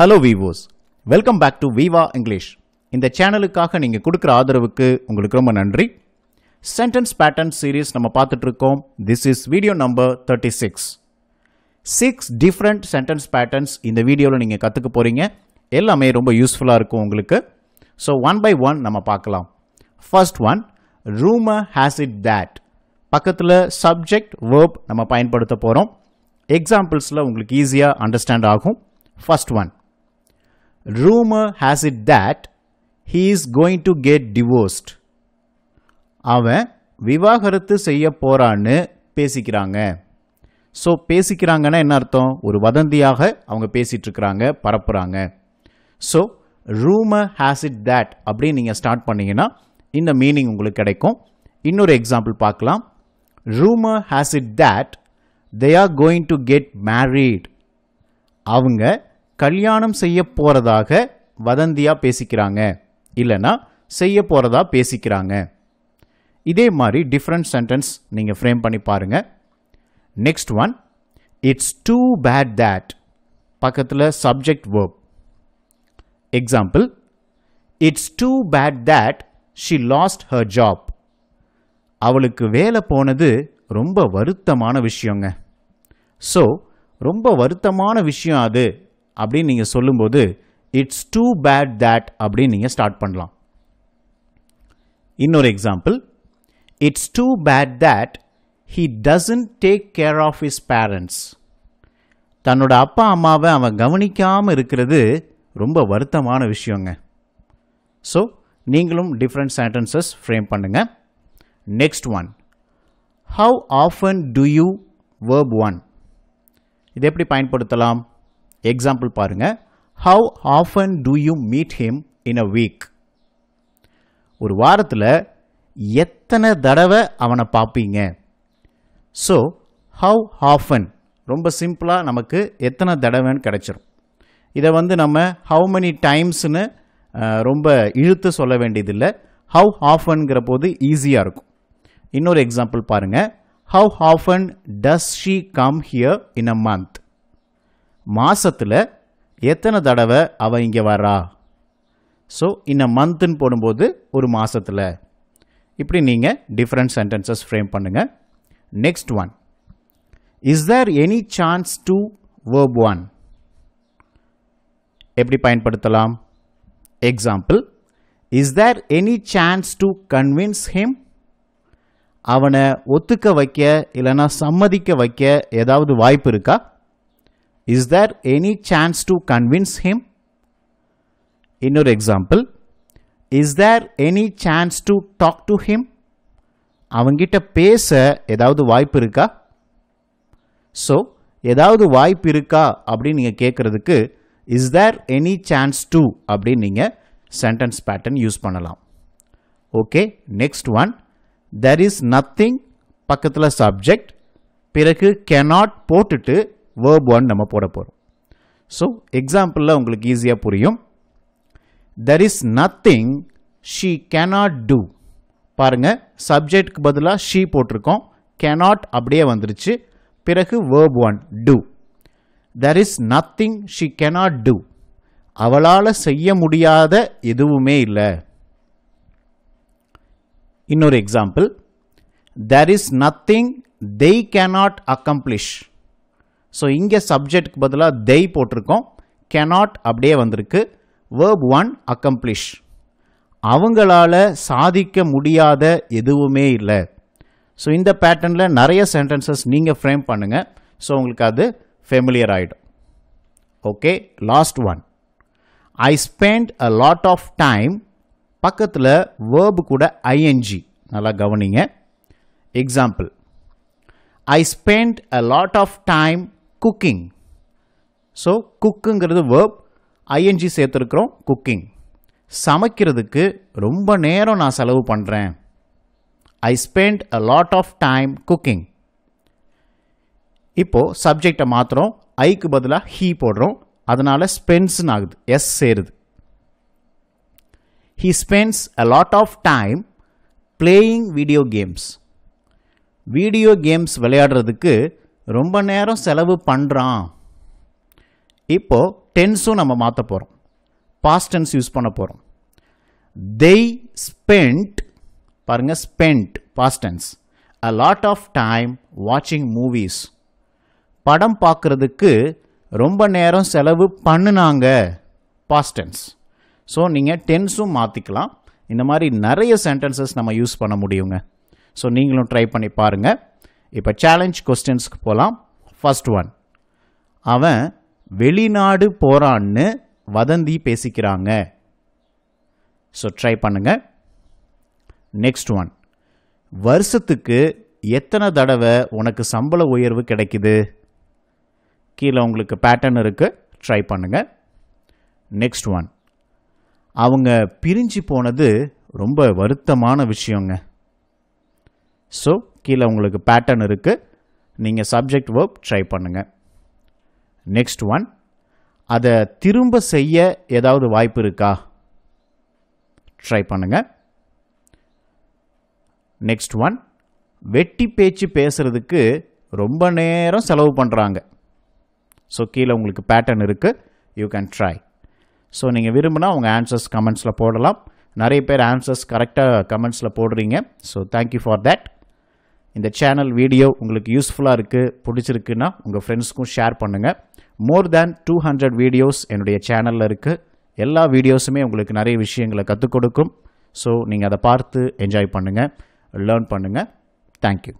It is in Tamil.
Hello viewers welcome back to Viva English இந்த சேனலுக்காக நீங்கள் கொடுக்குற ஆதரவுக்கு உங்களுக்கு ரொம்ப நன்றி சென்டென்ஸ் பேட்டர்ன் சீரீஸ் நம்ம பார்த்துட்ருக்கோம் this is video number thirty six six different sentence patterns இந்த வீடியோவில் நீங்கள் கற்றுக்க போகிறீங்க எல்லாமே ரொம்ப யூஸ்ஃபுல்லாக இருக்கும் உங்களுக்கு ஸோ ஒன் பை ஒன் நம்ம பார்க்கலாம் first one rumour has it that பக்கத்தில் சப்ஜெக்ட் வேர்ப் நம்ம பயன்படுத்த போகிறோம் எக்ஸாம்பிள்ஸில் உங்களுக்கு ஈஸியாக அண்டர்ஸ்டாண்ட் ஆகும் first one rumor has it that he is going to get divorced. அவன் விவாகரத்து செய்ய போறான்னு பேசிக்கிறாங்க ஸோ பேசிக்கிறாங்கன்னா என்ன அர்த்தம் ஒரு வதந்தியாக அவங்க பேசிகிட்டு இருக்கிறாங்க பரப்புகிறாங்க so rumour has it that அப்படின்னு நீங்கள் ஸ்டார்ட் பண்ணிங்கன்னா இந்த மீனிங் உங்களுக்கு கிடைக்கும் இன்னொரு எக்ஸாம்பிள் பார்க்கலாம் rumour has it that they are going to get married அவங்க கல்யாணம் செய்ய போகிறதாக வதந்தியாக பேசிக்கிறாங்க இல்லைன்னா செய்ய போகிறதா பேசிக்கிறாங்க இதே மாதிரி டிஃப்ரெண்ட் சென்டென்ஸ் நீங்கள் ஃப்ரேம் பண்ணி பாருங்கள் next one it's too bad that பக்கத்தில் subject verb example it's too bad that she lost her job அவளுக்கு வேலை போனது ரொம்ப வருத்தமான விஷயங்க ஸோ ரொம்ப வருத்தமான விஷயம் அது அப்படின்னு நீங்கள் சொல்லும்போது இட்ஸ் டூ பேட் தேட் அப்படின்னு நீங்கள் ஸ்டார்ட் பண்ணலாம் இன்னொரு example it's too bad that he doesn't take care of his parents தன்னோட அப்பா அம்மாவை அவன் கவனிக்காமல் இருக்கிறது ரொம்ப வருத்தமான விஷயங்க ஸோ நீங்களும் டிஃப்ரெண்ட் சென்டென்சஸ் ஃப்ரேம் பண்ணுங்கள் next one how often do you verb one இது எப்படி பயன்படுத்தலாம் எக்ஸாம்பிள் பாருங்கள் how often do you meet him in a week ஒரு வாரத்தில் எத்தனை தடவை அவனை பார்ப்பீங்க ஸோ ஹவு ஆஃபன் ரொம்ப சிம்பிளாக நமக்கு எத்தனை தடவைன்னு கிடச்சிரும் இதை வந்து நம்ம ஹவு மெனி டைம்ஸ்னு ரொம்ப இழுத்து சொல்ல வேண்டியதில்லை ஹவு ஆஃபன்கிற போது ஈஸியாக இருக்கும் இன்னொரு எக்ஸாம்பிள் பாருங்கள் how often does she come here in a month மாதத்தில் எத்தனை தடவை அவன் இங்கே வர்றா ஸோ இந்த மந்த்துன்னு போடும்போது ஒரு மாதத்தில் இப்படி நீங்கள் டிஃப்ரெண்ட் சென்டென்சஸ் ஃப்ரேம் பண்ணுங்கள் next one is there any chance to verb one எப்படி பயன்படுத்தலாம் example is there any chance to convince him அவனை ஒத்துக்க வைக்க இல்லைனா சம்மதிக்க வைக்க ஏதாவது வாய்ப்பு இருக்கா is there any chance to convince him இன்னொரு example is there any chance to talk to him அவங்கிட்ட பேச ஏதாவது வாய்ப்பு இருக்கா ஸோ ஏதாவது வாய்ப்பு இருக்கா அப்படின்னு நீங்கள் கேட்குறதுக்கு is there any chance to அப்படின்னு நீங்கள் சென்டென்ஸ் பேட்டர்ன் யூஸ் பண்ணலாம் okay next one there is nothing பக்கத்தில் சப்ஜெக்ட் பிறகு கெனாட் போட்டுட்டு வேர்ப் ஒன் நம்ம போட போகிறோம் ஸோ எக்ஸாம்பிளில் உங்களுக்கு ஈஸியாக புரியும் there is nothing she cannot do பாருங்கள் சப்ஜெக்ட்க்கு பதிலாக ஷீ போட்டிருக்கோம் கேனாட் அப்படியே வந்துருச்சு பிறகு verb one do there is nothing she cannot do அவளால் செய்ய முடியாத எதுவுமே இல்லை இன்னொரு example there is nothing they cannot accomplish so இங்கே சப்ஜெக்ட்க்கு பதிலாக தெய் போட்டிருக்கோம் கெனாட் அப்படியே வந்திருக்கு வேர்ப் ஒன் அக்கம்ப்ளிஷ் அவங்களால சாதிக்க முடியாத எதுவுமே இல்லை ஸோ இந்த பேட்டர்னில் நிறைய சென்டென்சஸ் நீங்கள் ஃப்ரேம் பண்ணுங்கள் ஸோ உங்களுக்கு அது ஃபெமிலியர் ஆகிடும் okay last one I spend a lot of time பக்கத்தில் வேர்பு கூட ஐஎன்ஜி நல்லா கவனிங்க example I spend a lot of time cooking so குக்குங்கிறது வேர்ப் ஐஎன்ஜி சேர்த்துருக்குறோம் குக்கிங் சமைக்கிறதுக்கு ரொம்ப நேரம் நான் செலவு பண்ணுறேன் I spend a lot of time cooking இப்போது சப்ஜெக்டை மாற்றுறோம் ஐக்கு பதிலாக ஹீ போடுறோம் அதனால் ஸ்பென்ஸ்னு ஆகுது எஸ் சேருது he spends a lot of time playing video games video games விளையாடுறதுக்கு ரொம்ப நேரம் செலவு பண்ணுறான் இப்போது டென்ஸும் நம்ம மாற்ற போகிறோம் பாஸ்ட் டென்ஸ் யூஸ் பண்ண போகிறோம் தெய் ஸ்பெண்ட் பாருங்கள் spend past tense a lot of time வாட்சிங் மூவிஸ் படம் பார்க்குறதுக்கு ரொம்ப நேரம் செலவு பண்ணுனாங்க பாஸ்ட் டென்ஸ் ஸோ நீங்கள் டென்ஸும் மாற்றிக்கலாம் இந்த மாதிரி நிறைய சென்டென்சஸ் நம்ம யூஸ் பண்ண முடியுங்க ஸோ நீங்களும் ட்ரை பண்ணி பாருங்கள் இப்போ சேலஞ்ச் கொஸ்டின்ஸ்க்கு போகலாம் ஃபஸ்ட் ஒன் அவன் வெளிநாடு போகிறான்னு வதந்தி பேசிக்கிறாங்க ஸோ ட்ரை பண்ணுங்கள் நெக்ஸ்ட் ஒன் வருஷத்துக்கு எத்தனை தடவை உனக்கு சம்பள உயர்வு கிடைக்குது கீழே உங்களுக்கு பேட்டர்ன் இருக்குது ட்ரை பண்ணுங்கள் நெக்ஸ்ட் ஒன் அவங்க பிரிஞ்சு போனது ரொம்ப வருத்தமான விஷயங்க ஸோ கீழே உங்களுக்கு பேட்டர்ன் இருக்குது நீங்கள் சப்ஜெக்ட் ஒர்க் ட்ரை பண்ணுங்கள் நெக்ஸ்ட் ஒன் அதை திரும்ப செய்ய ஏதாவது வாய்ப்பு இருக்கா ட்ரை பண்ணுங்கள் நெக்ஸ்ட் ஒன் வெட்டி பேச்சு பேசுகிறதுக்கு ரொம்ப நேரம் செலவு பண்ணுறாங்க ஸோ கீழே உங்களுக்கு பேட்டர்ன் இருக்குது யூ கேன் ட்ரை ஸோ நீங்கள் விரும்பினா உங்கள் ஆன்சர்ஸ் கமெண்ட்ஸில் போடலாம் நிறைய பேர் ஆன்சர்ஸ் கரெக்டாக கமெண்ட்ஸில் போடுறீங்க ஸோ தேங்க்யூ ஃபார் தேட் இந்த சேனல் வீடியோ உங்களுக்கு யூஸ்ஃபுல்லாக இருக்குது பிடிச்சிருக்குன்னா உங்கள் ஃப்ரெண்ட்ஸ்க்கும் ஷேர் பண்ணுங்கள் more than two hundred videos என்னுடைய சேனலில் இருக்குது எல்லா வீடியோஸுமே உங்களுக்கு நிறைய விஷயங்களை கற்றுக் கொடுக்கும் ஸோ நீங்கள் அதை பார்த்து என்ஜாய் பண்ணுங்கள் லேர்ன் பண்ணுங்கள் தேங்க்யூ